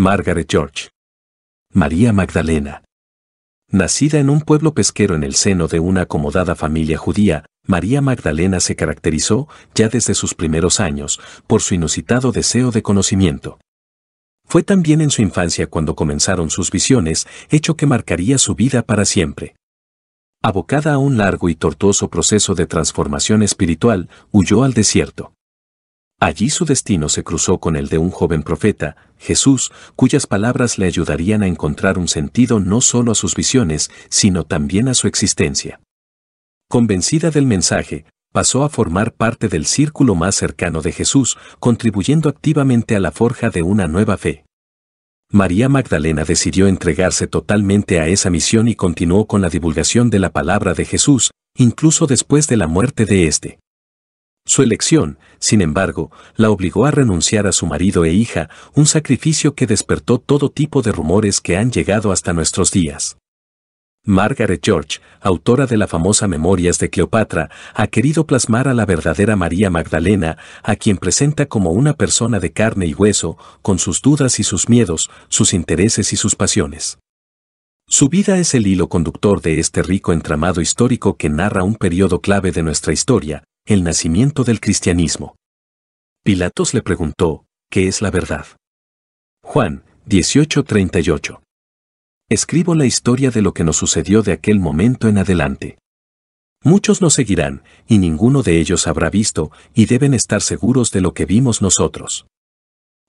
Margaret George. María Magdalena. Nacida en un pueblo pesquero en el seno de una acomodada familia judía, María Magdalena se caracterizó, ya desde sus primeros años, por su inusitado deseo de conocimiento. Fue también en su infancia cuando comenzaron sus visiones, hecho que marcaría su vida para siempre. Abocada a un largo y tortuoso proceso de transformación espiritual, huyó al desierto. Allí su destino se cruzó con el de un joven profeta, Jesús, cuyas palabras le ayudarían a encontrar un sentido no solo a sus visiones, sino también a su existencia. Convencida del mensaje, pasó a formar parte del círculo más cercano de Jesús, contribuyendo activamente a la forja de una nueva fe. María Magdalena decidió entregarse totalmente a esa misión y continuó con la divulgación de la palabra de Jesús, incluso después de la muerte de éste. Su elección, sin embargo, la obligó a renunciar a su marido e hija, un sacrificio que despertó todo tipo de rumores que han llegado hasta nuestros días. Margaret George, autora de la famosa Memorias de Cleopatra, ha querido plasmar a la verdadera María Magdalena, a quien presenta como una persona de carne y hueso, con sus dudas y sus miedos, sus intereses y sus pasiones. Su vida es el hilo conductor de este rico entramado histórico que narra un periodo clave de nuestra historia, el nacimiento del cristianismo. Pilatos le preguntó, ¿qué es la verdad? Juan 18:38. Escribo la historia de lo que nos sucedió de aquel momento en adelante. Muchos nos seguirán, y ninguno de ellos habrá visto, y deben estar seguros de lo que vimos nosotros.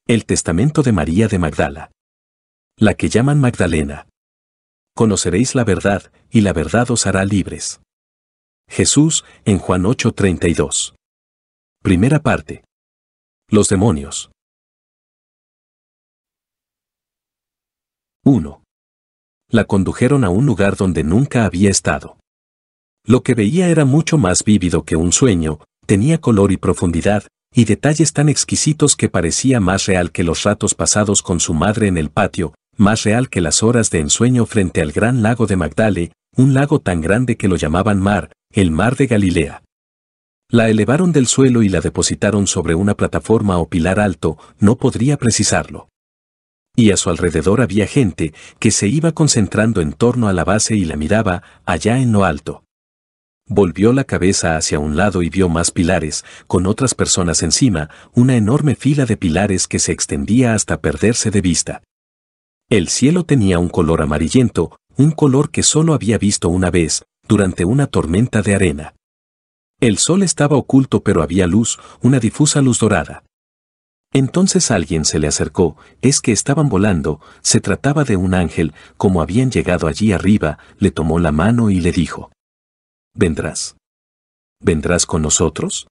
El testamento de María de Magdala. La que llaman Magdalena. Conoceréis la verdad, y la verdad os hará libres. Jesús, en Juan 8:32. Primera parte. Los demonios. 1. La condujeron a un lugar donde nunca había estado. Lo que veía era mucho más vívido que un sueño, tenía color y profundidad, y detalles tan exquisitos que parecía más real que los ratos pasados con su madre en el patio, más real que las horas de ensueño frente al gran lago de Magdale, un lago tan grande que lo llamaban mar, el mar de Galilea. La elevaron del suelo y la depositaron sobre una plataforma o pilar alto, no podría precisarlo. Y a su alrededor había gente que se iba concentrando en torno a la base y la miraba, allá en lo alto. Volvió la cabeza hacia un lado y vio más pilares, con otras personas encima, una enorme fila de pilares que se extendía hasta perderse de vista. El cielo tenía un color amarillento, un color que solo había visto una vez, durante una tormenta de arena. El sol estaba oculto pero había luz, una difusa luz dorada. Entonces alguien se le acercó, es que estaban volando, se trataba de un ángel, como habían llegado allí arriba, le tomó la mano y le dijo, ¿Vendrás? ¿Vendrás con nosotros?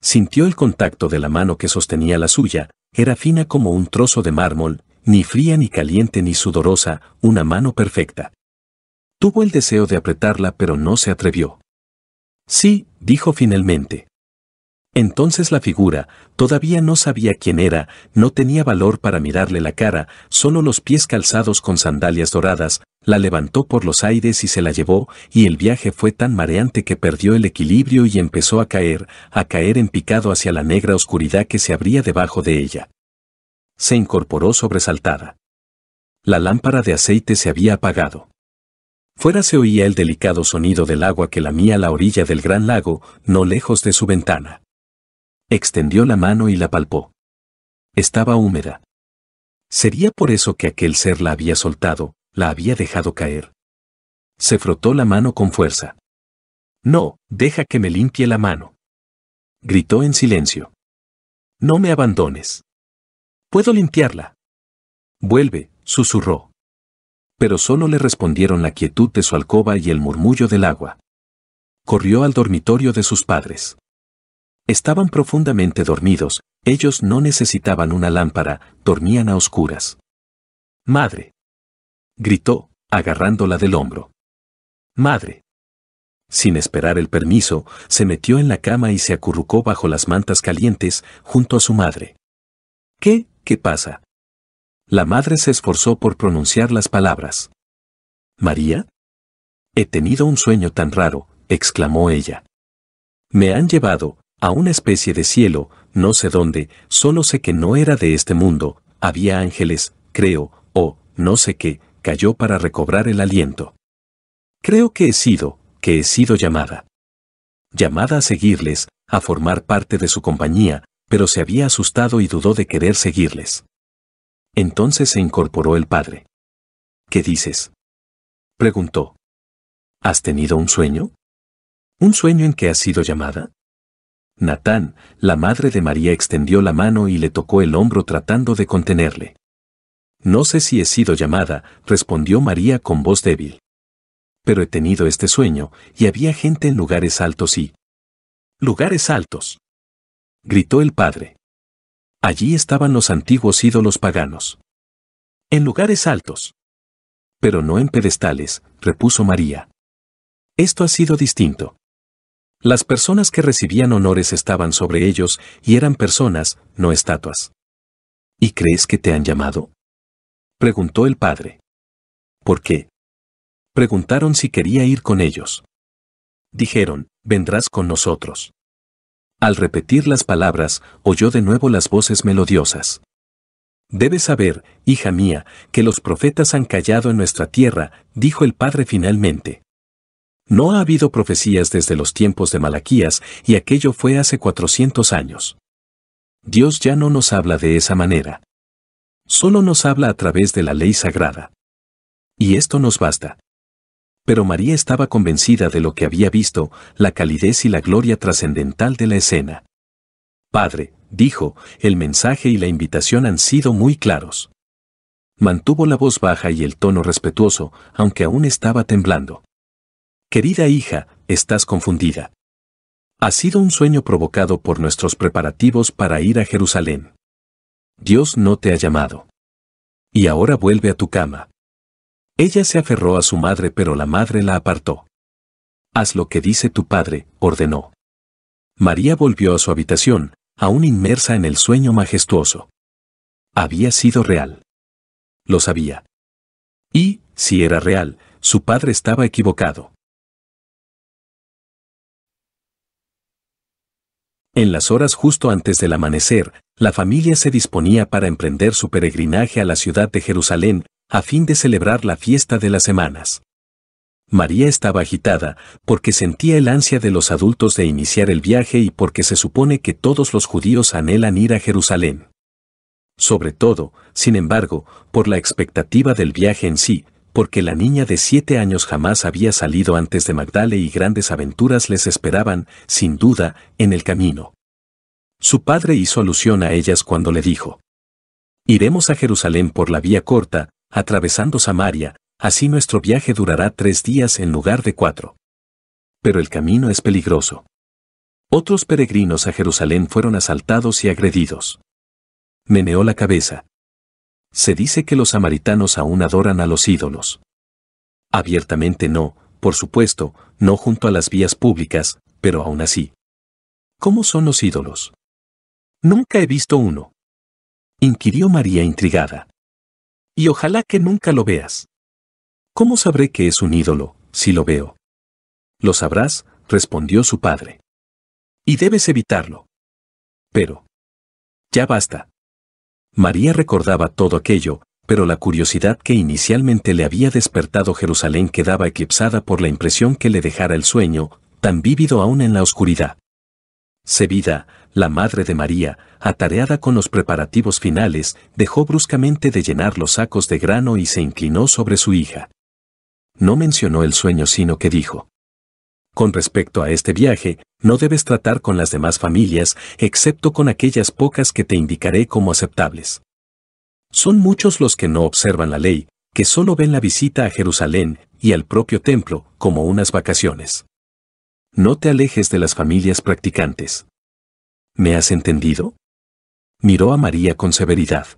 Sintió el contacto de la mano que sostenía la suya, era fina como un trozo de mármol, ni fría ni caliente ni sudorosa, una mano perfecta. Tuvo el deseo de apretarla pero no se atrevió. Sí, dijo finalmente. Entonces la figura, todavía no sabía quién era, no tenía valor para mirarle la cara, solo los pies calzados con sandalias doradas, la levantó por los aires y se la llevó, y el viaje fue tan mareante que perdió el equilibrio y empezó a caer, a caer en picado hacia la negra oscuridad que se abría debajo de ella. Se incorporó sobresaltada. La lámpara de aceite se había apagado. Fuera se oía el delicado sonido del agua que lamía la orilla del gran lago, no lejos de su ventana. Extendió la mano y la palpó. Estaba húmeda. Sería por eso que aquel ser la había soltado, la había dejado caer. Se frotó la mano con fuerza. No, deja que me limpie la mano. Gritó en silencio. No me abandones. Puedo limpiarla. Vuelve, susurró pero solo le respondieron la quietud de su alcoba y el murmullo del agua. Corrió al dormitorio de sus padres. Estaban profundamente dormidos, ellos no necesitaban una lámpara, dormían a oscuras. Madre. Gritó, agarrándola del hombro. Madre. Sin esperar el permiso, se metió en la cama y se acurrucó bajo las mantas calientes, junto a su madre. ¿Qué? ¿Qué pasa? La madre se esforzó por pronunciar las palabras. ¿María? He tenido un sueño tan raro, exclamó ella. Me han llevado, a una especie de cielo, no sé dónde, solo sé que no era de este mundo, había ángeles, creo, o, no sé qué, cayó para recobrar el aliento. Creo que he sido, que he sido llamada. Llamada a seguirles, a formar parte de su compañía, pero se había asustado y dudó de querer seguirles. Entonces se incorporó el padre. ¿Qué dices? preguntó. ¿Has tenido un sueño? ¿Un sueño en que has sido llamada? Natán, la madre de María, extendió la mano y le tocó el hombro tratando de contenerle. No sé si he sido llamada, respondió María con voz débil. Pero he tenido este sueño, y había gente en lugares altos y... Lugares altos. Gritó el padre. Allí estaban los antiguos ídolos paganos. En lugares altos. Pero no en pedestales, repuso María. Esto ha sido distinto. Las personas que recibían honores estaban sobre ellos y eran personas, no estatuas. ¿Y crees que te han llamado? Preguntó el padre. ¿Por qué? Preguntaron si quería ir con ellos. Dijeron, vendrás con nosotros. Al repetir las palabras, oyó de nuevo las voces melodiosas. Debes saber, hija mía, que los profetas han callado en nuestra tierra, dijo el padre finalmente. No ha habido profecías desde los tiempos de Malaquías, y aquello fue hace 400 años. Dios ya no nos habla de esa manera. Solo nos habla a través de la ley sagrada. Y esto nos basta. Pero María estaba convencida de lo que había visto, la calidez y la gloria trascendental de la escena. Padre, dijo, el mensaje y la invitación han sido muy claros. Mantuvo la voz baja y el tono respetuoso, aunque aún estaba temblando. Querida hija, estás confundida. Ha sido un sueño provocado por nuestros preparativos para ir a Jerusalén. Dios no te ha llamado. Y ahora vuelve a tu cama. Ella se aferró a su madre pero la madre la apartó. Haz lo que dice tu padre, ordenó. María volvió a su habitación, aún inmersa en el sueño majestuoso. Había sido real. Lo sabía. Y, si era real, su padre estaba equivocado. En las horas justo antes del amanecer, la familia se disponía para emprender su peregrinaje a la ciudad de Jerusalén, a fin de celebrar la fiesta de las semanas. María estaba agitada porque sentía el ansia de los adultos de iniciar el viaje y porque se supone que todos los judíos anhelan ir a Jerusalén. Sobre todo, sin embargo, por la expectativa del viaje en sí, porque la niña de siete años jamás había salido antes de Magdale y grandes aventuras les esperaban, sin duda, en el camino. Su padre hizo alusión a ellas cuando le dijo, Iremos a Jerusalén por la vía corta, atravesando Samaria, así nuestro viaje durará tres días en lugar de cuatro. Pero el camino es peligroso. Otros peregrinos a Jerusalén fueron asaltados y agredidos. Meneó la cabeza. Se dice que los samaritanos aún adoran a los ídolos. Abiertamente no, por supuesto, no junto a las vías públicas, pero aún así. ¿Cómo son los ídolos? Nunca he visto uno. Inquirió María intrigada. Y ojalá que nunca lo veas. ¿Cómo sabré que es un ídolo, si lo veo? Lo sabrás, respondió su padre. Y debes evitarlo. Pero. Ya basta. María recordaba todo aquello, pero la curiosidad que inicialmente le había despertado Jerusalén quedaba eclipsada por la impresión que le dejara el sueño, tan vívido aún en la oscuridad. Se vida la madre de María, atareada con los preparativos finales, dejó bruscamente de llenar los sacos de grano y se inclinó sobre su hija. No mencionó el sueño sino que dijo, con respecto a este viaje, no debes tratar con las demás familias, excepto con aquellas pocas que te indicaré como aceptables. Son muchos los que no observan la ley, que solo ven la visita a Jerusalén y al propio templo como unas vacaciones. No te alejes de las familias practicantes. ¿Me has entendido? Miró a María con severidad.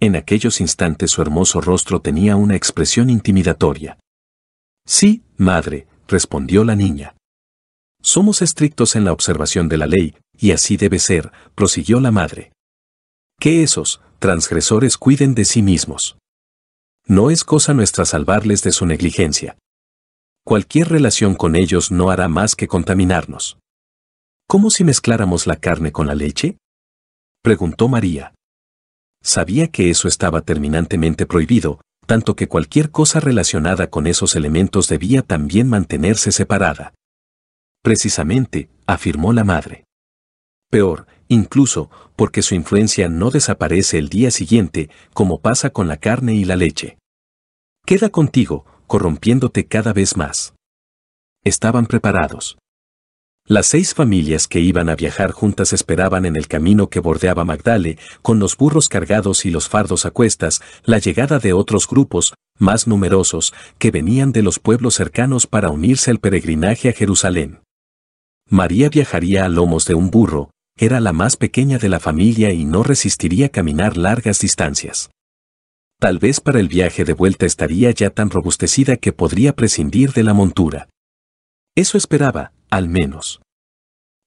En aquellos instantes su hermoso rostro tenía una expresión intimidatoria. Sí, madre, respondió la niña. Somos estrictos en la observación de la ley, y así debe ser, prosiguió la madre. Que esos transgresores cuiden de sí mismos. No es cosa nuestra salvarles de su negligencia. Cualquier relación con ellos no hará más que contaminarnos. ¿Cómo si mezcláramos la carne con la leche? preguntó María. Sabía que eso estaba terminantemente prohibido, tanto que cualquier cosa relacionada con esos elementos debía también mantenerse separada. Precisamente, afirmó la madre. Peor, incluso, porque su influencia no desaparece el día siguiente, como pasa con la carne y la leche. Queda contigo, corrompiéndote cada vez más. Estaban preparados. Las seis familias que iban a viajar juntas esperaban en el camino que bordeaba Magdale, con los burros cargados y los fardos a cuestas, la llegada de otros grupos, más numerosos, que venían de los pueblos cercanos para unirse al peregrinaje a Jerusalén. María viajaría a lomos de un burro, era la más pequeña de la familia y no resistiría caminar largas distancias. Tal vez para el viaje de vuelta estaría ya tan robustecida que podría prescindir de la montura. Eso esperaba, al menos.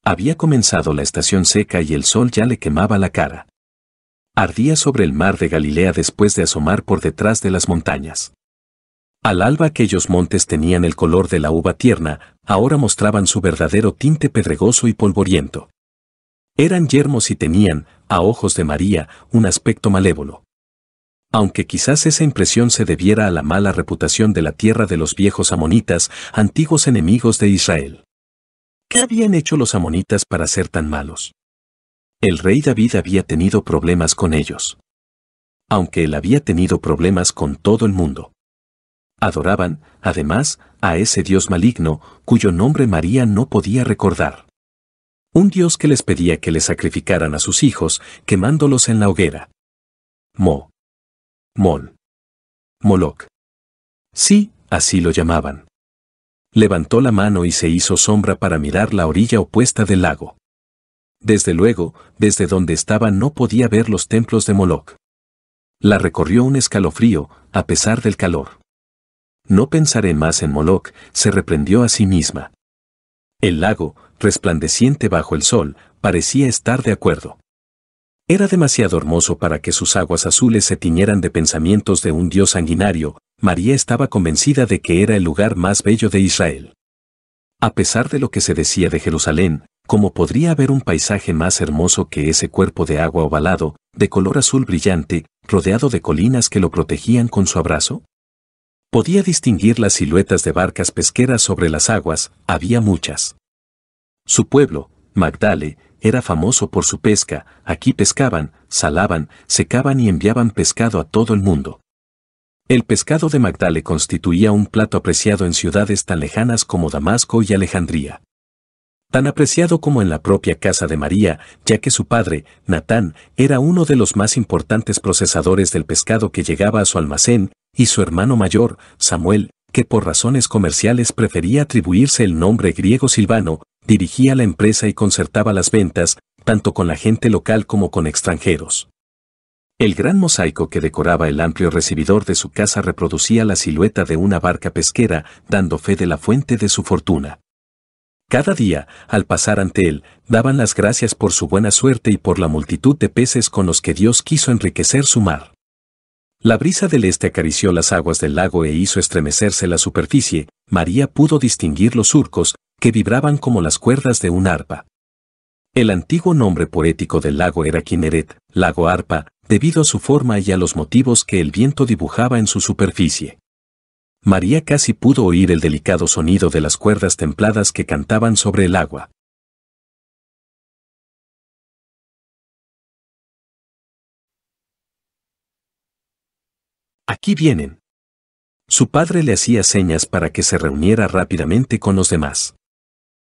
Había comenzado la estación seca y el sol ya le quemaba la cara. Ardía sobre el mar de Galilea después de asomar por detrás de las montañas. Al alba aquellos montes tenían el color de la uva tierna, ahora mostraban su verdadero tinte pedregoso y polvoriento. Eran yermos y tenían, a ojos de María, un aspecto malévolo. Aunque quizás esa impresión se debiera a la mala reputación de la tierra de los viejos amonitas, antiguos enemigos de Israel. ¿Qué habían hecho los amonitas para ser tan malos? El rey David había tenido problemas con ellos. Aunque él había tenido problemas con todo el mundo. Adoraban, además, a ese dios maligno, cuyo nombre María no podía recordar. Un dios que les pedía que le sacrificaran a sus hijos, quemándolos en la hoguera. Mo. Mol. Moloc. Sí, así lo llamaban levantó la mano y se hizo sombra para mirar la orilla opuesta del lago. Desde luego, desde donde estaba no podía ver los templos de Moloch. La recorrió un escalofrío, a pesar del calor. No pensaré más en Moloch, se reprendió a sí misma. El lago, resplandeciente bajo el sol, parecía estar de acuerdo. Era demasiado hermoso para que sus aguas azules se tiñeran de pensamientos de un dios sanguinario, María estaba convencida de que era el lugar más bello de Israel. A pesar de lo que se decía de Jerusalén, ¿cómo podría haber un paisaje más hermoso que ese cuerpo de agua ovalado, de color azul brillante, rodeado de colinas que lo protegían con su abrazo? Podía distinguir las siluetas de barcas pesqueras sobre las aguas, había muchas. Su pueblo, Magdale, era famoso por su pesca, aquí pescaban, salaban, secaban y enviaban pescado a todo el mundo. El pescado de Magdale constituía un plato apreciado en ciudades tan lejanas como Damasco y Alejandría. Tan apreciado como en la propia casa de María, ya que su padre, Natán, era uno de los más importantes procesadores del pescado que llegaba a su almacén, y su hermano mayor, Samuel, que por razones comerciales prefería atribuirse el nombre griego Silvano, dirigía la empresa y concertaba las ventas, tanto con la gente local como con extranjeros. El gran mosaico que decoraba el amplio recibidor de su casa reproducía la silueta de una barca pesquera, dando fe de la fuente de su fortuna. Cada día, al pasar ante él, daban las gracias por su buena suerte y por la multitud de peces con los que Dios quiso enriquecer su mar. La brisa del este acarició las aguas del lago e hizo estremecerse la superficie, María pudo distinguir los surcos, que vibraban como las cuerdas de un arpa. El antiguo nombre poético del lago era Kineret, lago arpa, debido a su forma y a los motivos que el viento dibujaba en su superficie. María casi pudo oír el delicado sonido de las cuerdas templadas que cantaban sobre el agua. Aquí vienen. Su padre le hacía señas para que se reuniera rápidamente con los demás.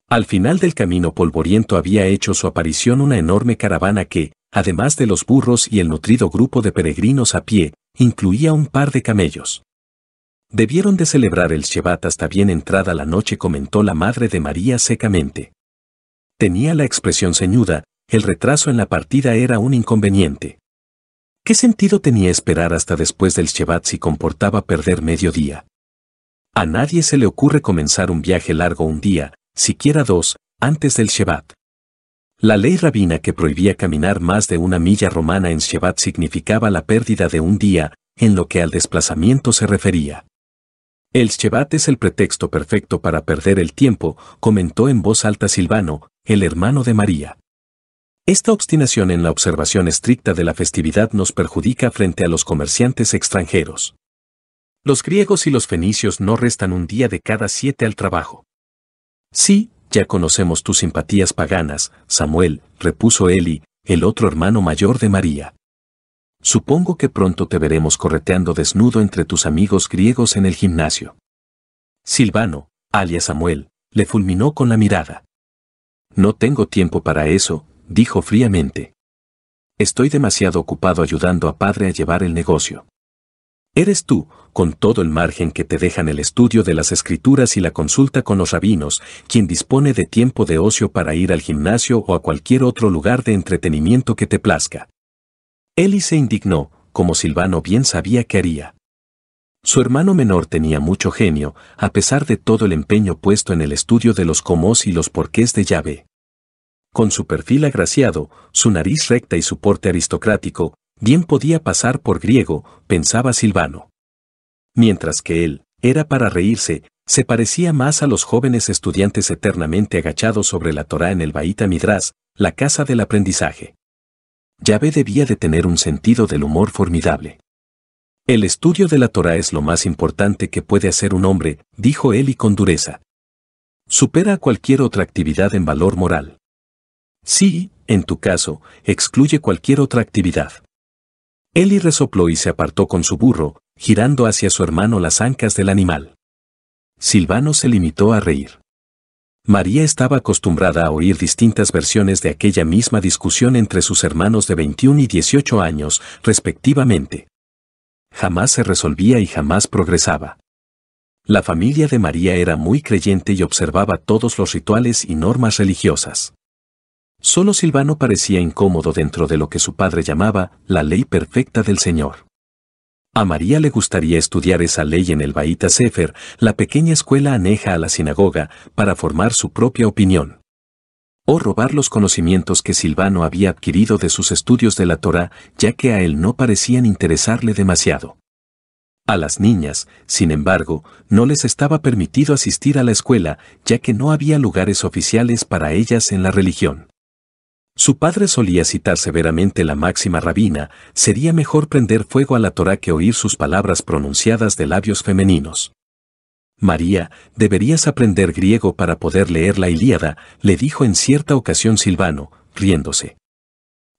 Al final del camino polvoriento había hecho su aparición una enorme caravana que, además de los burros y el nutrido grupo de peregrinos a pie, incluía un par de camellos. Debieron de celebrar el Shevat hasta bien entrada la noche, comentó la madre de María secamente. Tenía la expresión ceñuda, el retraso en la partida era un inconveniente. ¿Qué sentido tenía esperar hasta después del Shevat si comportaba perder medio día? A nadie se le ocurre comenzar un viaje largo un día, siquiera dos, antes del Shevat. La ley rabina que prohibía caminar más de una milla romana en Shevat significaba la pérdida de un día, en lo que al desplazamiento se refería. El Shevat es el pretexto perfecto para perder el tiempo, comentó en voz alta Silvano, el hermano de María. Esta obstinación en la observación estricta de la festividad nos perjudica frente a los comerciantes extranjeros. Los griegos y los fenicios no restan un día de cada siete al trabajo. Sí, ya conocemos tus simpatías paganas, Samuel, repuso Eli, el otro hermano mayor de María. Supongo que pronto te veremos correteando desnudo entre tus amigos griegos en el gimnasio. Silvano, alias Samuel, le fulminó con la mirada. No tengo tiempo para eso, dijo fríamente. Estoy demasiado ocupado ayudando a padre a llevar el negocio. Eres tú, con todo el margen que te dejan el estudio de las escrituras y la consulta con los rabinos, quien dispone de tiempo de ocio para ir al gimnasio o a cualquier otro lugar de entretenimiento que te plazca. Eli se indignó, como Silvano bien sabía que haría. Su hermano menor tenía mucho genio, a pesar de todo el empeño puesto en el estudio de los comos y los porqués de llave. Con su perfil agraciado, su nariz recta y su porte aristocrático, bien podía pasar por griego, pensaba Silvano. Mientras que él, era para reírse, se parecía más a los jóvenes estudiantes eternamente agachados sobre la Torá en el Baita Midras, la casa del aprendizaje. Yahvé debía de tener un sentido del humor formidable. El estudio de la Torá es lo más importante que puede hacer un hombre, dijo él y con dureza. Supera a cualquier otra actividad en valor moral. Sí, en tu caso, excluye cualquier otra actividad. Eli resopló y se apartó con su burro, girando hacia su hermano las ancas del animal. Silvano se limitó a reír. María estaba acostumbrada a oír distintas versiones de aquella misma discusión entre sus hermanos de 21 y 18 años, respectivamente. Jamás se resolvía y jamás progresaba. La familia de María era muy creyente y observaba todos los rituales y normas religiosas. Solo Silvano parecía incómodo dentro de lo que su padre llamaba la ley perfecta del Señor. A María le gustaría estudiar esa ley en el Baita Sefer, la pequeña escuela aneja a la sinagoga, para formar su propia opinión. O robar los conocimientos que Silvano había adquirido de sus estudios de la Torá, ya que a él no parecían interesarle demasiado. A las niñas, sin embargo, no les estaba permitido asistir a la escuela, ya que no había lugares oficiales para ellas en la religión. Su padre solía citar severamente la máxima rabina, sería mejor prender fuego a la Torah que oír sus palabras pronunciadas de labios femeninos. María, deberías aprender griego para poder leer la Ilíada, le dijo en cierta ocasión Silvano, riéndose.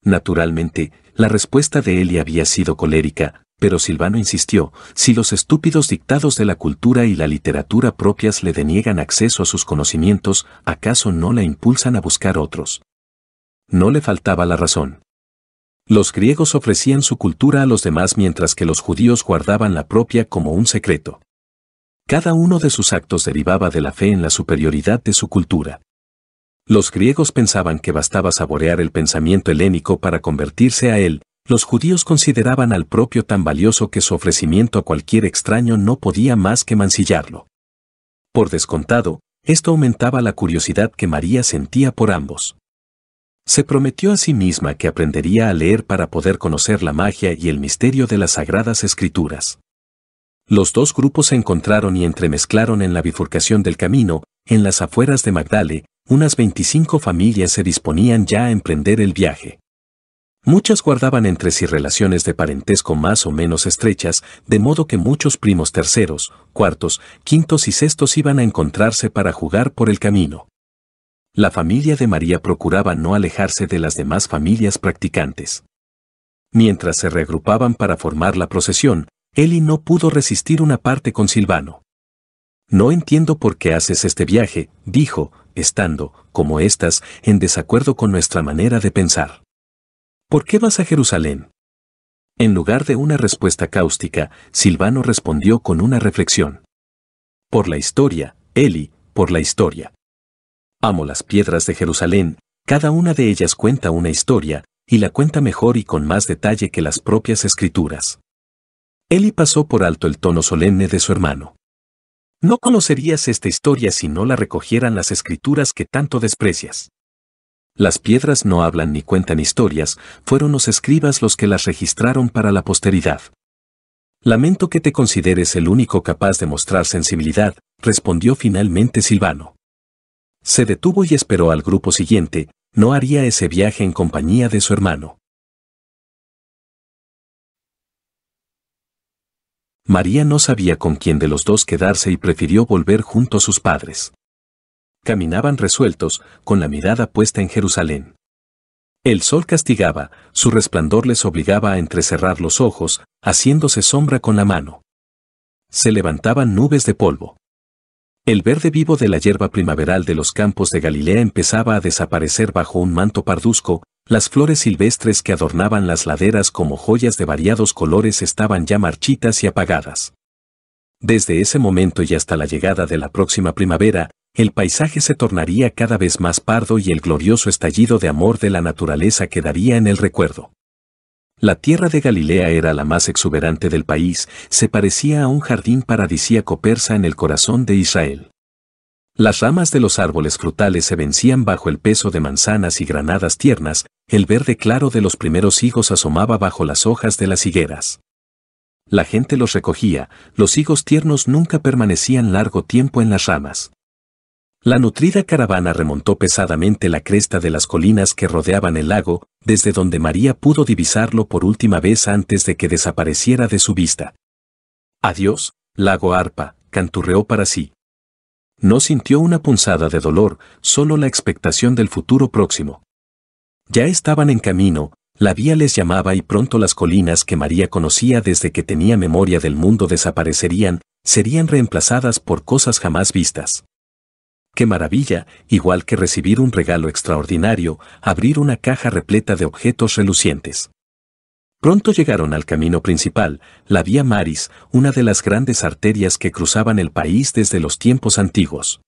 Naturalmente, la respuesta de Eli había sido colérica, pero Silvano insistió, si los estúpidos dictados de la cultura y la literatura propias le deniegan acceso a sus conocimientos, ¿acaso no la impulsan a buscar otros? no le faltaba la razón. Los griegos ofrecían su cultura a los demás mientras que los judíos guardaban la propia como un secreto. Cada uno de sus actos derivaba de la fe en la superioridad de su cultura. Los griegos pensaban que bastaba saborear el pensamiento helénico para convertirse a él, los judíos consideraban al propio tan valioso que su ofrecimiento a cualquier extraño no podía más que mancillarlo. Por descontado, esto aumentaba la curiosidad que María sentía por ambos. Se prometió a sí misma que aprendería a leer para poder conocer la magia y el misterio de las sagradas escrituras. Los dos grupos se encontraron y entremezclaron en la bifurcación del camino, en las afueras de Magdale, unas 25 familias se disponían ya a emprender el viaje. Muchas guardaban entre sí relaciones de parentesco más o menos estrechas, de modo que muchos primos terceros, cuartos, quintos y sextos iban a encontrarse para jugar por el camino. La familia de María procuraba no alejarse de las demás familias practicantes. Mientras se reagrupaban para formar la procesión, Eli no pudo resistir una parte con Silvano. No entiendo por qué haces este viaje, dijo, estando, como estas, en desacuerdo con nuestra manera de pensar. ¿Por qué vas a Jerusalén? En lugar de una respuesta cáustica, Silvano respondió con una reflexión. Por la historia, Eli, por la historia. Amo las piedras de Jerusalén, cada una de ellas cuenta una historia, y la cuenta mejor y con más detalle que las propias escrituras. Eli pasó por alto el tono solemne de su hermano. No conocerías esta historia si no la recogieran las escrituras que tanto desprecias. Las piedras no hablan ni cuentan historias, fueron los escribas los que las registraron para la posteridad. Lamento que te consideres el único capaz de mostrar sensibilidad, respondió finalmente Silvano. Se detuvo y esperó al grupo siguiente, no haría ese viaje en compañía de su hermano. María no sabía con quién de los dos quedarse y prefirió volver junto a sus padres. Caminaban resueltos, con la mirada puesta en Jerusalén. El sol castigaba, su resplandor les obligaba a entrecerrar los ojos, haciéndose sombra con la mano. Se levantaban nubes de polvo. El verde vivo de la hierba primaveral de los campos de Galilea empezaba a desaparecer bajo un manto parduzco, las flores silvestres que adornaban las laderas como joyas de variados colores estaban ya marchitas y apagadas. Desde ese momento y hasta la llegada de la próxima primavera, el paisaje se tornaría cada vez más pardo y el glorioso estallido de amor de la naturaleza quedaría en el recuerdo. La tierra de Galilea era la más exuberante del país, se parecía a un jardín paradisíaco persa en el corazón de Israel. Las ramas de los árboles frutales se vencían bajo el peso de manzanas y granadas tiernas, el verde claro de los primeros higos asomaba bajo las hojas de las higueras. La gente los recogía, los higos tiernos nunca permanecían largo tiempo en las ramas. La nutrida caravana remontó pesadamente la cresta de las colinas que rodeaban el lago, desde donde María pudo divisarlo por última vez antes de que desapareciera de su vista. Adiós, lago Arpa, canturreó para sí. No sintió una punzada de dolor, solo la expectación del futuro próximo. Ya estaban en camino, la vía les llamaba y pronto las colinas que María conocía desde que tenía memoria del mundo desaparecerían, serían reemplazadas por cosas jamás vistas. Qué maravilla, igual que recibir un regalo extraordinario, abrir una caja repleta de objetos relucientes. Pronto llegaron al camino principal, la Vía Maris, una de las grandes arterias que cruzaban el país desde los tiempos antiguos.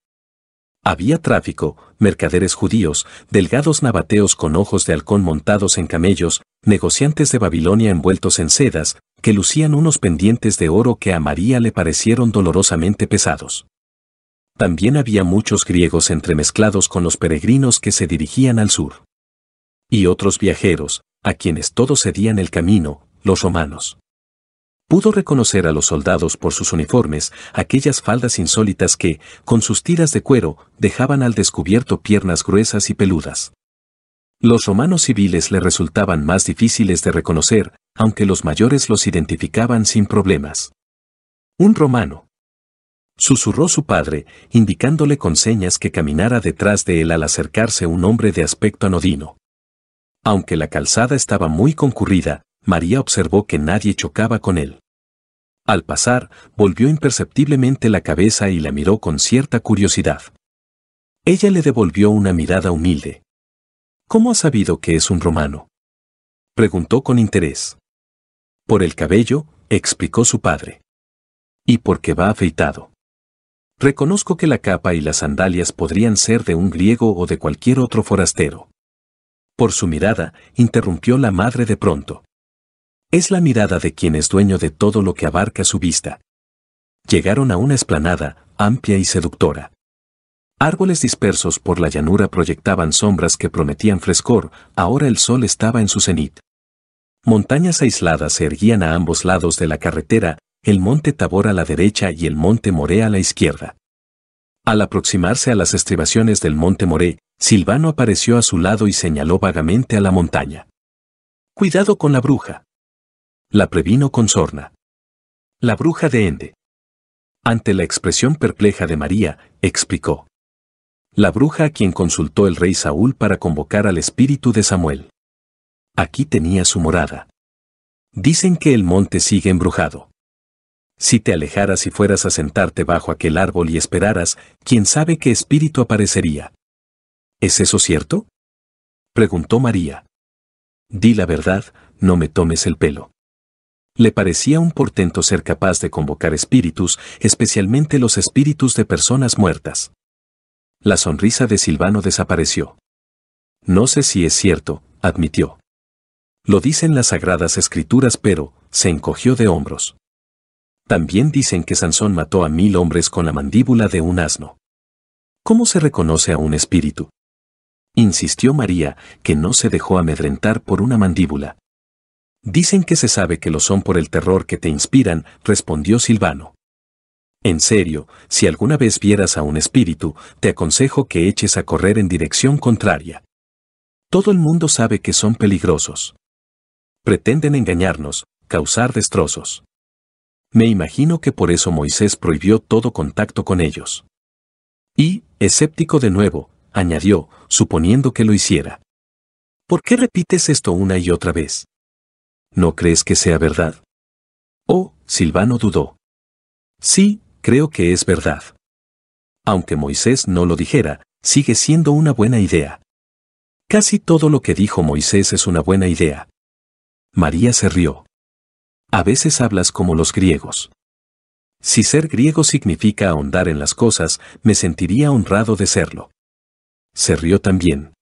Había tráfico, mercaderes judíos, delgados nabateos con ojos de halcón montados en camellos, negociantes de Babilonia envueltos en sedas, que lucían unos pendientes de oro que a María le parecieron dolorosamente pesados también había muchos griegos entremezclados con los peregrinos que se dirigían al sur. Y otros viajeros, a quienes todos cedían el camino, los romanos. Pudo reconocer a los soldados por sus uniformes, aquellas faldas insólitas que, con sus tiras de cuero, dejaban al descubierto piernas gruesas y peludas. Los romanos civiles le resultaban más difíciles de reconocer, aunque los mayores los identificaban sin problemas. Un romano, Susurró su padre, indicándole con señas que caminara detrás de él al acercarse un hombre de aspecto anodino. Aunque la calzada estaba muy concurrida, María observó que nadie chocaba con él. Al pasar, volvió imperceptiblemente la cabeza y la miró con cierta curiosidad. Ella le devolvió una mirada humilde. ¿Cómo ha sabido que es un romano? Preguntó con interés. Por el cabello, explicó su padre. Y porque va afeitado. Reconozco que la capa y las sandalias podrían ser de un griego o de cualquier otro forastero. Por su mirada, interrumpió la madre de pronto. Es la mirada de quien es dueño de todo lo que abarca su vista. Llegaron a una esplanada, amplia y seductora. Árboles dispersos por la llanura proyectaban sombras que prometían frescor, ahora el sol estaba en su cenit. Montañas aisladas se erguían a ambos lados de la carretera, el monte Tabor a la derecha y el monte Moré a la izquierda. Al aproximarse a las estribaciones del monte Moré, Silvano apareció a su lado y señaló vagamente a la montaña. Cuidado con la bruja. La previno con sorna. La bruja de Ende. Ante la expresión perpleja de María, explicó. La bruja a quien consultó el rey Saúl para convocar al espíritu de Samuel. Aquí tenía su morada. Dicen que el monte sigue embrujado. Si te alejaras y fueras a sentarte bajo aquel árbol y esperaras, quién sabe qué espíritu aparecería. ¿Es eso cierto? preguntó María. Di la verdad, no me tomes el pelo. Le parecía un portento ser capaz de convocar espíritus, especialmente los espíritus de personas muertas. La sonrisa de Silvano desapareció. No sé si es cierto, admitió. Lo dicen las sagradas escrituras, pero se encogió de hombros. También dicen que Sansón mató a mil hombres con la mandíbula de un asno. ¿Cómo se reconoce a un espíritu? Insistió María, que no se dejó amedrentar por una mandíbula. Dicen que se sabe que lo son por el terror que te inspiran, respondió Silvano. En serio, si alguna vez vieras a un espíritu, te aconsejo que eches a correr en dirección contraria. Todo el mundo sabe que son peligrosos. Pretenden engañarnos, causar destrozos. Me imagino que por eso Moisés prohibió todo contacto con ellos. Y, escéptico de nuevo, añadió, suponiendo que lo hiciera. ¿Por qué repites esto una y otra vez? ¿No crees que sea verdad? Oh, Silvano dudó. Sí, creo que es verdad. Aunque Moisés no lo dijera, sigue siendo una buena idea. Casi todo lo que dijo Moisés es una buena idea. María se rió. A veces hablas como los griegos. Si ser griego significa ahondar en las cosas, me sentiría honrado de serlo. Se rió también.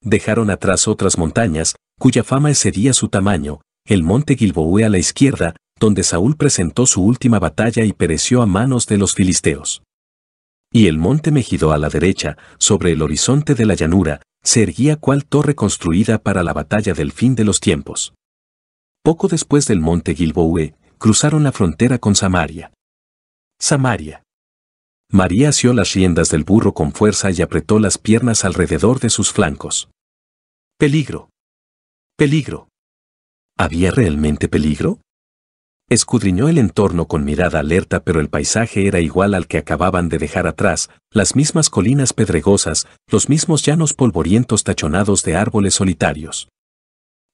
Dejaron atrás otras montañas, cuya fama excedía su tamaño, el monte Gilboe a la izquierda, donde Saúl presentó su última batalla y pereció a manos de los filisteos. Y el monte Mejidó a la derecha, sobre el horizonte de la llanura, se erguía cual torre construida para la batalla del fin de los tiempos. Poco después del monte Gilboe, cruzaron la frontera con Samaria. Samaria. María asió las riendas del burro con fuerza y apretó las piernas alrededor de sus flancos. Peligro. Peligro. ¿Había realmente peligro? Escudriñó el entorno con mirada alerta, pero el paisaje era igual al que acababan de dejar atrás, las mismas colinas pedregosas, los mismos llanos polvorientos tachonados de árboles solitarios.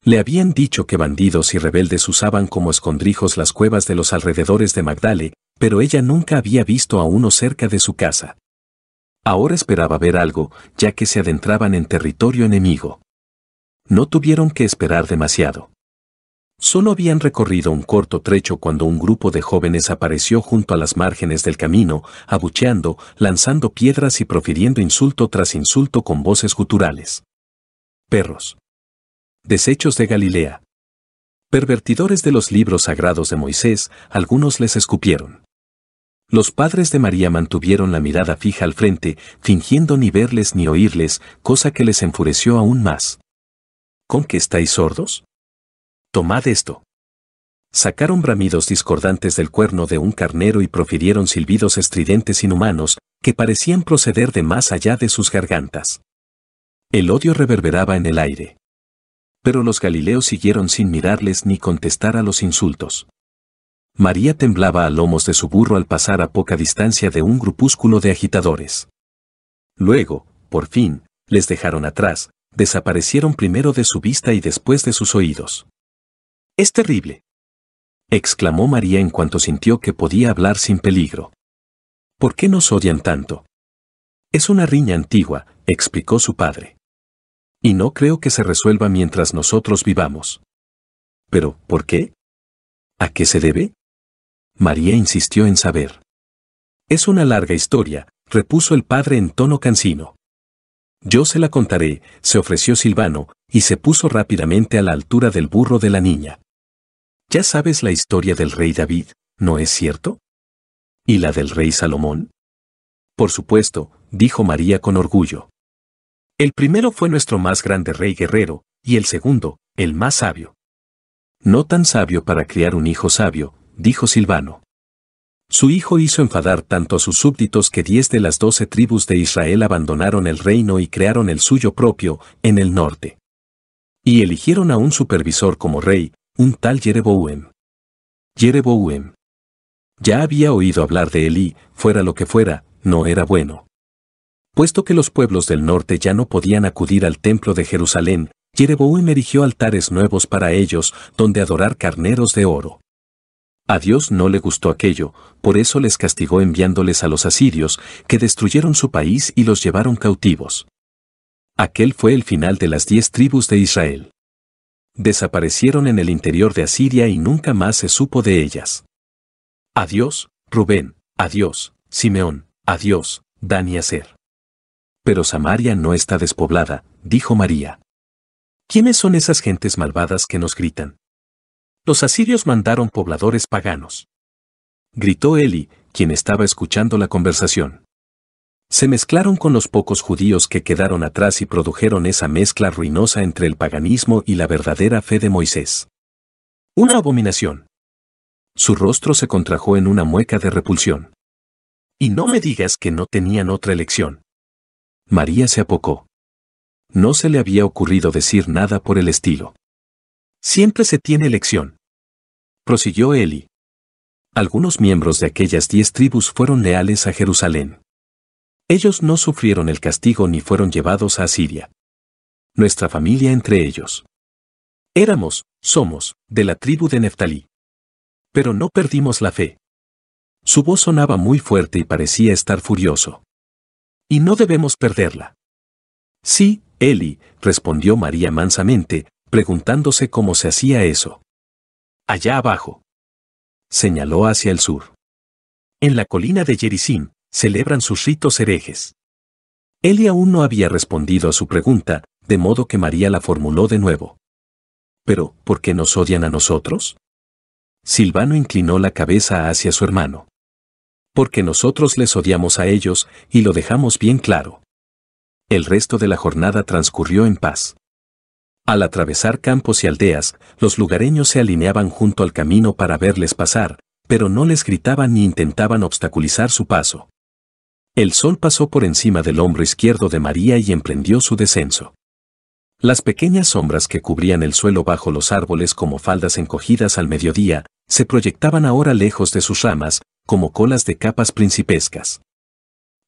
Le habían dicho que bandidos y rebeldes usaban como escondrijos las cuevas de los alrededores de Magdale, pero ella nunca había visto a uno cerca de su casa. Ahora esperaba ver algo, ya que se adentraban en territorio enemigo. No tuvieron que esperar demasiado. Solo habían recorrido un corto trecho cuando un grupo de jóvenes apareció junto a las márgenes del camino, abucheando, lanzando piedras y profiriendo insulto tras insulto con voces guturales. Perros. Desechos de Galilea. Pervertidores de los libros sagrados de Moisés, algunos les escupieron. Los padres de María mantuvieron la mirada fija al frente, fingiendo ni verles ni oírles, cosa que les enfureció aún más. ¿Con qué estáis sordos? Tomad esto. Sacaron bramidos discordantes del cuerno de un carnero y profirieron silbidos estridentes inhumanos, que parecían proceder de más allá de sus gargantas. El odio reverberaba en el aire. Pero los galileos siguieron sin mirarles ni contestar a los insultos. María temblaba a lomos de su burro al pasar a poca distancia de un grupúsculo de agitadores. Luego, por fin, les dejaron atrás, desaparecieron primero de su vista y después de sus oídos. Es terrible. exclamó María en cuanto sintió que podía hablar sin peligro. ¿Por qué nos odian tanto? Es una riña antigua, explicó su padre. Y no creo que se resuelva mientras nosotros vivamos. Pero, ¿por qué? ¿A qué se debe? María insistió en saber. Es una larga historia, repuso el padre en tono cansino. Yo se la contaré, se ofreció Silvano, y se puso rápidamente a la altura del burro de la niña. Ya sabes la historia del rey David, ¿no es cierto? ¿Y la del rey Salomón? Por supuesto, dijo María con orgullo. El primero fue nuestro más grande rey guerrero, y el segundo, el más sabio. No tan sabio para criar un hijo sabio, dijo Silvano. Su hijo hizo enfadar tanto a sus súbditos que diez de las doce tribus de Israel abandonaron el reino y crearon el suyo propio, en el norte. Y eligieron a un supervisor como rey, un tal Jereboam. Jereboam. Ya había oído hablar de y, fuera lo que fuera, no era bueno. Puesto que los pueblos del norte ya no podían acudir al templo de Jerusalén, Jereboam erigió altares nuevos para ellos, donde adorar carneros de oro. A Dios no le gustó aquello, por eso les castigó enviándoles a los asirios, que destruyeron su país y los llevaron cautivos. Aquel fue el final de las diez tribus de Israel. Desaparecieron en el interior de Asiria y nunca más se supo de ellas. Adiós, Rubén, adiós, Simeón, adiós, Dan y Aser. Pero Samaria no está despoblada, dijo María. ¿Quiénes son esas gentes malvadas que nos gritan? Los asirios mandaron pobladores paganos. Gritó Eli, quien estaba escuchando la conversación. Se mezclaron con los pocos judíos que quedaron atrás y produjeron esa mezcla ruinosa entre el paganismo y la verdadera fe de Moisés. Una abominación. Su rostro se contrajo en una mueca de repulsión. Y no me digas que no tenían otra elección. María se apocó. No se le había ocurrido decir nada por el estilo. Siempre se tiene elección. Prosiguió Eli. Algunos miembros de aquellas diez tribus fueron leales a Jerusalén. Ellos no sufrieron el castigo ni fueron llevados a Asiria. Nuestra familia entre ellos. Éramos, somos, de la tribu de Neftalí. Pero no perdimos la fe. Su voz sonaba muy fuerte y parecía estar furioso. Y no debemos perderla. Sí, Eli, respondió María mansamente, preguntándose cómo se hacía eso. Allá abajo. Señaló hacia el sur. En la colina de Jericín celebran sus ritos herejes. Eli aún no había respondido a su pregunta, de modo que María la formuló de nuevo. Pero, ¿por qué nos odian a nosotros? Silvano inclinó la cabeza hacia su hermano. Porque nosotros les odiamos a ellos y lo dejamos bien claro. El resto de la jornada transcurrió en paz. Al atravesar campos y aldeas, los lugareños se alineaban junto al camino para verles pasar, pero no les gritaban ni intentaban obstaculizar su paso. El sol pasó por encima del hombro izquierdo de María y emprendió su descenso. Las pequeñas sombras que cubrían el suelo bajo los árboles como faldas encogidas al mediodía, se proyectaban ahora lejos de sus ramas, como colas de capas principescas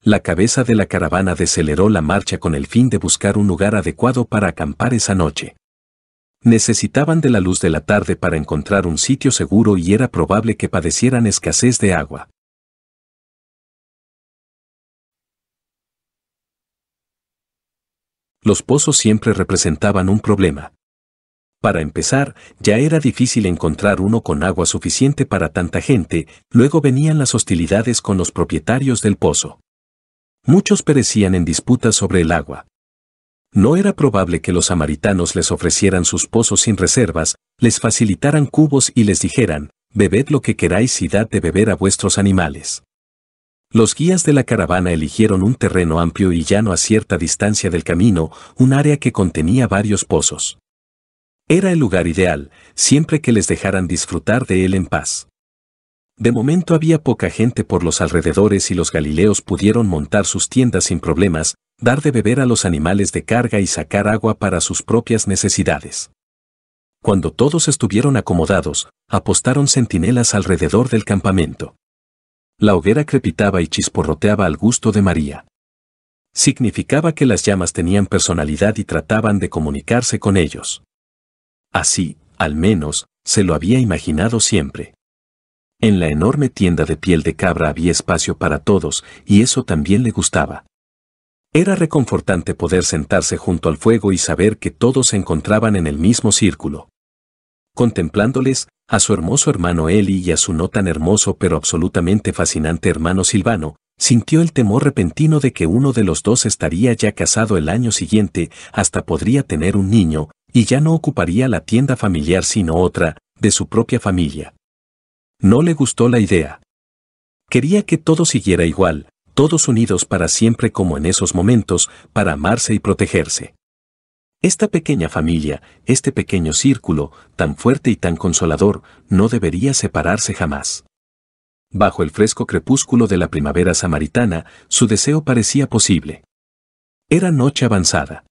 la cabeza de la caravana deceleró la marcha con el fin de buscar un lugar adecuado para acampar esa noche. Necesitaban de la luz de la tarde para encontrar un sitio seguro y era probable que padecieran escasez de agua. Los pozos siempre representaban un problema. Para empezar, ya era difícil encontrar uno con agua suficiente para tanta gente, luego venían las hostilidades con los propietarios del pozo muchos perecían en disputas sobre el agua. No era probable que los samaritanos les ofrecieran sus pozos sin reservas, les facilitaran cubos y les dijeran, bebed lo que queráis y dad de beber a vuestros animales. Los guías de la caravana eligieron un terreno amplio y llano a cierta distancia del camino, un área que contenía varios pozos. Era el lugar ideal, siempre que les dejaran disfrutar de él en paz. De momento había poca gente por los alrededores y los galileos pudieron montar sus tiendas sin problemas, dar de beber a los animales de carga y sacar agua para sus propias necesidades. Cuando todos estuvieron acomodados, apostaron centinelas alrededor del campamento. La hoguera crepitaba y chisporroteaba al gusto de María. Significaba que las llamas tenían personalidad y trataban de comunicarse con ellos. Así, al menos, se lo había imaginado siempre. En la enorme tienda de piel de cabra había espacio para todos, y eso también le gustaba. Era reconfortante poder sentarse junto al fuego y saber que todos se encontraban en el mismo círculo. Contemplándoles, a su hermoso hermano Eli y a su no tan hermoso pero absolutamente fascinante hermano Silvano, sintió el temor repentino de que uno de los dos estaría ya casado el año siguiente, hasta podría tener un niño, y ya no ocuparía la tienda familiar sino otra, de su propia familia. No le gustó la idea. Quería que todo siguiera igual, todos unidos para siempre como en esos momentos, para amarse y protegerse. Esta pequeña familia, este pequeño círculo, tan fuerte y tan consolador, no debería separarse jamás. Bajo el fresco crepúsculo de la primavera samaritana, su deseo parecía posible. Era noche avanzada.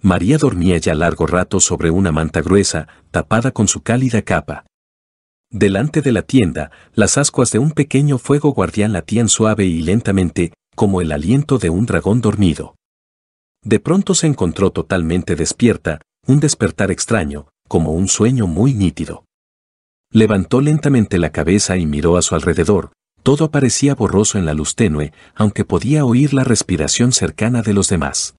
María dormía ya largo rato sobre una manta gruesa, tapada con su cálida capa. Delante de la tienda, las ascuas de un pequeño fuego guardián latían suave y lentamente, como el aliento de un dragón dormido. De pronto se encontró totalmente despierta, un despertar extraño, como un sueño muy nítido. Levantó lentamente la cabeza y miró a su alrededor, todo parecía borroso en la luz tenue, aunque podía oír la respiración cercana de los demás.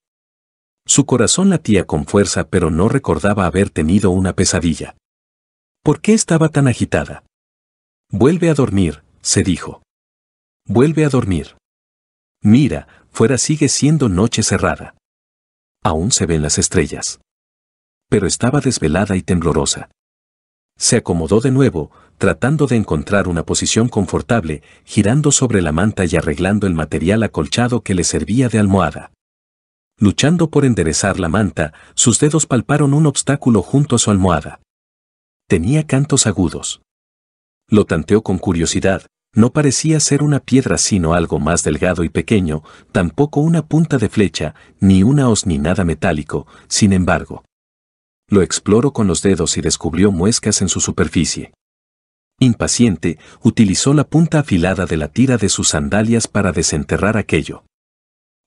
Su corazón latía con fuerza pero no recordaba haber tenido una pesadilla. ¿Por qué estaba tan agitada? Vuelve a dormir, se dijo. Vuelve a dormir. Mira, fuera sigue siendo noche cerrada. Aún se ven las estrellas. Pero estaba desvelada y temblorosa. Se acomodó de nuevo, tratando de encontrar una posición confortable, girando sobre la manta y arreglando el material acolchado que le servía de almohada. Luchando por enderezar la manta, sus dedos palparon un obstáculo junto a su almohada. Tenía cantos agudos. Lo tanteó con curiosidad, no parecía ser una piedra sino algo más delgado y pequeño, tampoco una punta de flecha, ni una hoz ni nada metálico, sin embargo. Lo exploró con los dedos y descubrió muescas en su superficie. Impaciente, utilizó la punta afilada de la tira de sus sandalias para desenterrar aquello.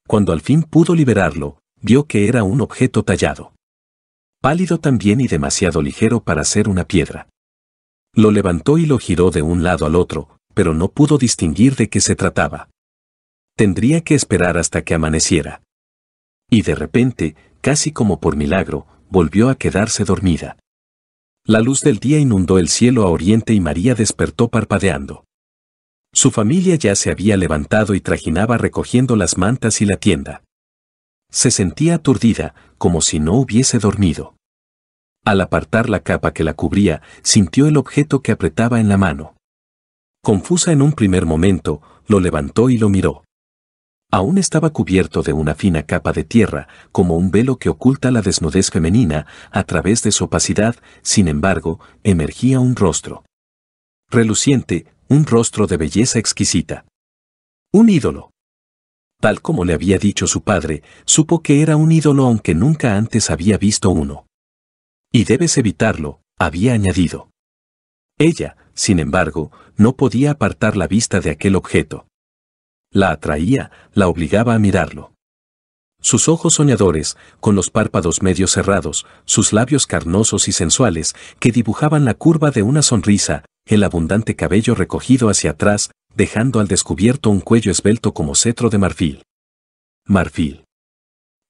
Cuando al fin pudo liberarlo, vio que era un objeto tallado pálido también y demasiado ligero para ser una piedra. Lo levantó y lo giró de un lado al otro, pero no pudo distinguir de qué se trataba. Tendría que esperar hasta que amaneciera. Y de repente, casi como por milagro, volvió a quedarse dormida. La luz del día inundó el cielo a oriente y María despertó parpadeando. Su familia ya se había levantado y trajinaba recogiendo las mantas y la tienda. Se sentía aturdida, como si no hubiese dormido. Al apartar la capa que la cubría, sintió el objeto que apretaba en la mano. Confusa en un primer momento, lo levantó y lo miró. Aún estaba cubierto de una fina capa de tierra, como un velo que oculta la desnudez femenina, a través de su opacidad, sin embargo, emergía un rostro. Reluciente, un rostro de belleza exquisita. Un ídolo. Tal como le había dicho su padre, supo que era un ídolo aunque nunca antes había visto uno. Y debes evitarlo, había añadido. Ella, sin embargo, no podía apartar la vista de aquel objeto. La atraía, la obligaba a mirarlo. Sus ojos soñadores, con los párpados medio cerrados, sus labios carnosos y sensuales, que dibujaban la curva de una sonrisa, el abundante cabello recogido hacia atrás, dejando al descubierto un cuello esbelto como cetro de marfil. Marfil.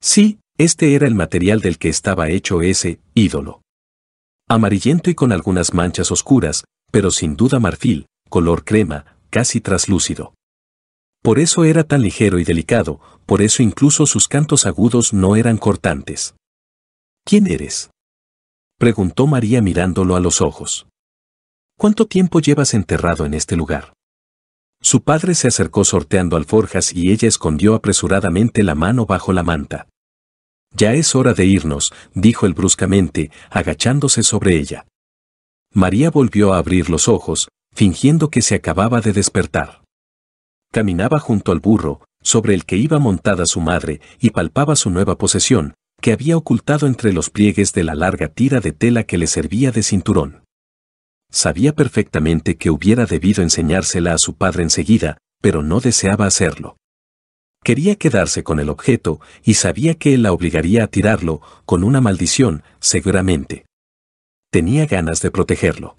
Sí, este era el material del que estaba hecho ese ídolo. Amarillento y con algunas manchas oscuras, pero sin duda marfil, color crema, casi traslúcido. Por eso era tan ligero y delicado, por eso incluso sus cantos agudos no eran cortantes. ¿Quién eres? preguntó María mirándolo a los ojos. ¿Cuánto tiempo llevas enterrado en este lugar? Su padre se acercó sorteando alforjas y ella escondió apresuradamente la mano bajo la manta. Ya es hora de irnos, dijo él bruscamente, agachándose sobre ella. María volvió a abrir los ojos, fingiendo que se acababa de despertar. Caminaba junto al burro, sobre el que iba montada su madre, y palpaba su nueva posesión, que había ocultado entre los pliegues de la larga tira de tela que le servía de cinturón. Sabía perfectamente que hubiera debido enseñársela a su padre enseguida, pero no deseaba hacerlo. Quería quedarse con el objeto y sabía que él la obligaría a tirarlo, con una maldición, seguramente. Tenía ganas de protegerlo.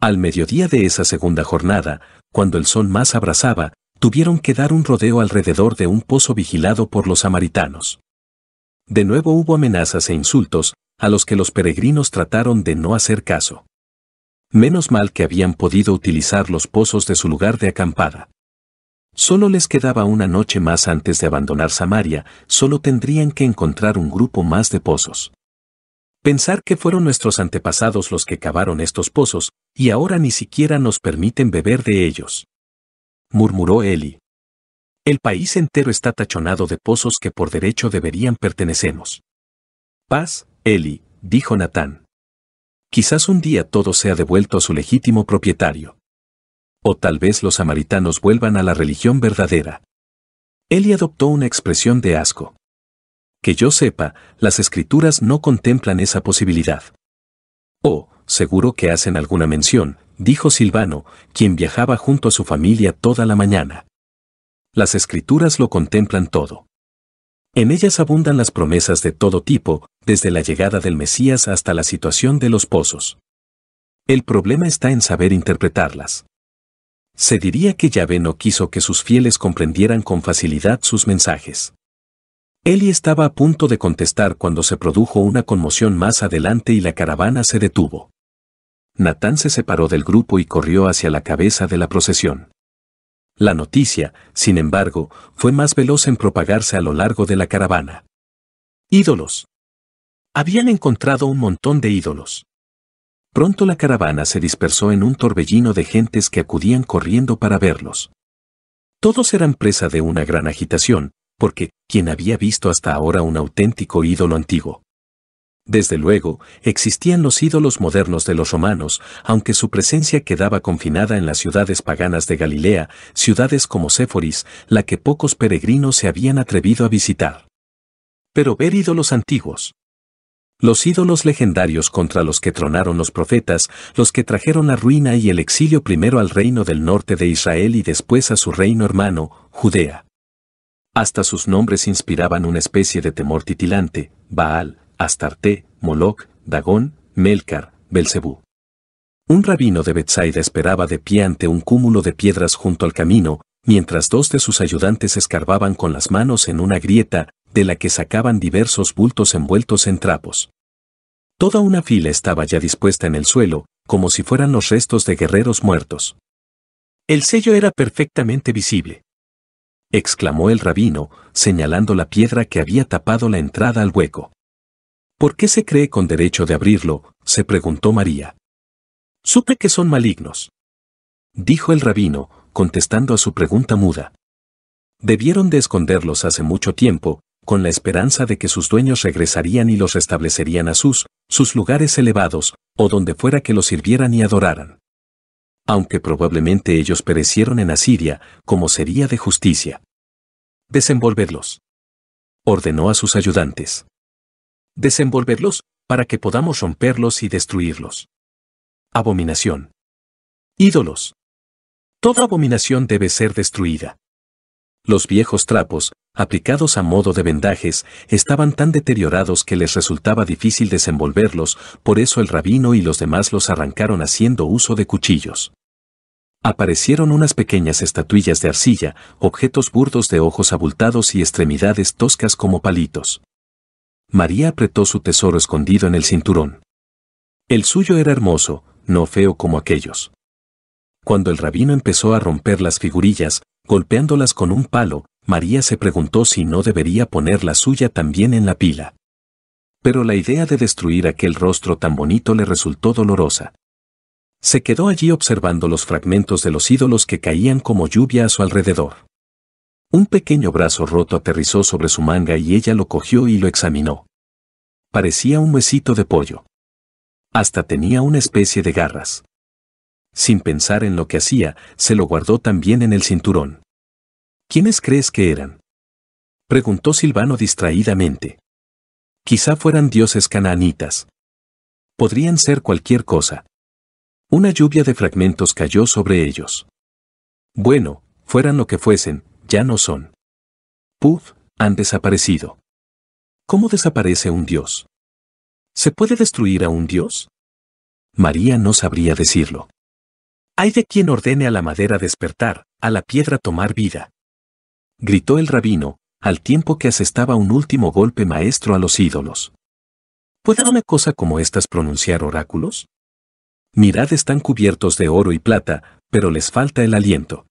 Al mediodía de esa segunda jornada, cuando el sol más abrazaba, tuvieron que dar un rodeo alrededor de un pozo vigilado por los samaritanos. De nuevo hubo amenazas e insultos, a los que los peregrinos trataron de no hacer caso. Menos mal que habían podido utilizar los pozos de su lugar de acampada. Solo les quedaba una noche más antes de abandonar Samaria, solo tendrían que encontrar un grupo más de pozos. Pensar que fueron nuestros antepasados los que cavaron estos pozos, y ahora ni siquiera nos permiten beber de ellos. Murmuró Eli. El país entero está tachonado de pozos que por derecho deberían pertenecernos. Paz, Eli, dijo Natán. Quizás un día todo sea devuelto a su legítimo propietario. O tal vez los samaritanos vuelvan a la religión verdadera. Eli adoptó una expresión de asco. Que yo sepa, las escrituras no contemplan esa posibilidad. Oh, seguro que hacen alguna mención, dijo Silvano, quien viajaba junto a su familia toda la mañana. Las escrituras lo contemplan todo. En ellas abundan las promesas de todo tipo, desde la llegada del Mesías hasta la situación de los pozos. El problema está en saber interpretarlas. Se diría que Yahvé no quiso que sus fieles comprendieran con facilidad sus mensajes. Eli estaba a punto de contestar cuando se produjo una conmoción más adelante y la caravana se detuvo. Natán se separó del grupo y corrió hacia la cabeza de la procesión. La noticia, sin embargo, fue más veloz en propagarse a lo largo de la caravana. Ídolos. Habían encontrado un montón de ídolos. Pronto la caravana se dispersó en un torbellino de gentes que acudían corriendo para verlos. Todos eran presa de una gran agitación, porque, ¿quién había visto hasta ahora un auténtico ídolo antiguo? Desde luego, existían los ídolos modernos de los romanos, aunque su presencia quedaba confinada en las ciudades paganas de Galilea, ciudades como Séforis, la que pocos peregrinos se habían atrevido a visitar. Pero ver ídolos antiguos. Los ídolos legendarios contra los que tronaron los profetas, los que trajeron la ruina y el exilio primero al reino del norte de Israel y después a su reino hermano, Judea. Hasta sus nombres inspiraban una especie de temor titilante, Baal, Astarte, Moloch, Dagón, Melcar, Belcebú. Un rabino de Betsaida esperaba de pie ante un cúmulo de piedras junto al camino, mientras dos de sus ayudantes escarbaban con las manos en una grieta, de la que sacaban diversos bultos envueltos en trapos. Toda una fila estaba ya dispuesta en el suelo, como si fueran los restos de guerreros muertos. El sello era perfectamente visible. exclamó el rabino, señalando la piedra que había tapado la entrada al hueco. ¿Por qué se cree con derecho de abrirlo? se preguntó María. Supe que son malignos. Dijo el rabino, contestando a su pregunta muda. Debieron de esconderlos hace mucho tiempo, con la esperanza de que sus dueños regresarían y los restablecerían a sus, sus lugares elevados, o donde fuera que los sirvieran y adoraran. Aunque probablemente ellos perecieron en Asiria, como sería de justicia. Desenvolverlos. Ordenó a sus ayudantes desenvolverlos, para que podamos romperlos y destruirlos. Abominación. Ídolos. Toda abominación debe ser destruida. Los viejos trapos, aplicados a modo de vendajes, estaban tan deteriorados que les resultaba difícil desenvolverlos, por eso el rabino y los demás los arrancaron haciendo uso de cuchillos. Aparecieron unas pequeñas estatuillas de arcilla, objetos burdos de ojos abultados y extremidades toscas como palitos. María apretó su tesoro escondido en el cinturón. El suyo era hermoso, no feo como aquellos. Cuando el rabino empezó a romper las figurillas, golpeándolas con un palo, María se preguntó si no debería poner la suya también en la pila. Pero la idea de destruir aquel rostro tan bonito le resultó dolorosa. Se quedó allí observando los fragmentos de los ídolos que caían como lluvia a su alrededor. Un pequeño brazo roto aterrizó sobre su manga y ella lo cogió y lo examinó. Parecía un huesito de pollo. Hasta tenía una especie de garras. Sin pensar en lo que hacía, se lo guardó también en el cinturón. ¿Quiénes crees que eran? Preguntó Silvano distraídamente. Quizá fueran dioses cananitas. Podrían ser cualquier cosa. Una lluvia de fragmentos cayó sobre ellos. Bueno, fueran lo que fuesen, ya no son. Puf, han desaparecido. ¿Cómo desaparece un dios? ¿Se puede destruir a un dios? María no sabría decirlo. Hay de quien ordene a la madera despertar, a la piedra tomar vida. Gritó el rabino, al tiempo que asestaba un último golpe maestro a los ídolos. ¿Puede una cosa como estas pronunciar oráculos? Mirad están cubiertos de oro y plata, pero les falta el aliento.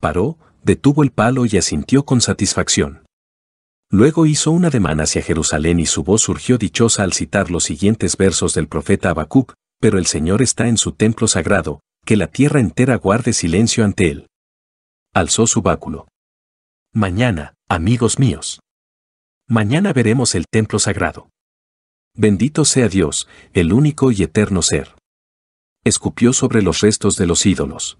Paró, detuvo el palo y asintió con satisfacción. Luego hizo un ademán hacia Jerusalén y su voz surgió dichosa al citar los siguientes versos del profeta Habacuc, pero el Señor está en su templo sagrado, que la tierra entera guarde silencio ante él. Alzó su báculo. Mañana, amigos míos. Mañana veremos el templo sagrado. Bendito sea Dios, el único y eterno ser. Escupió sobre los restos de los ídolos.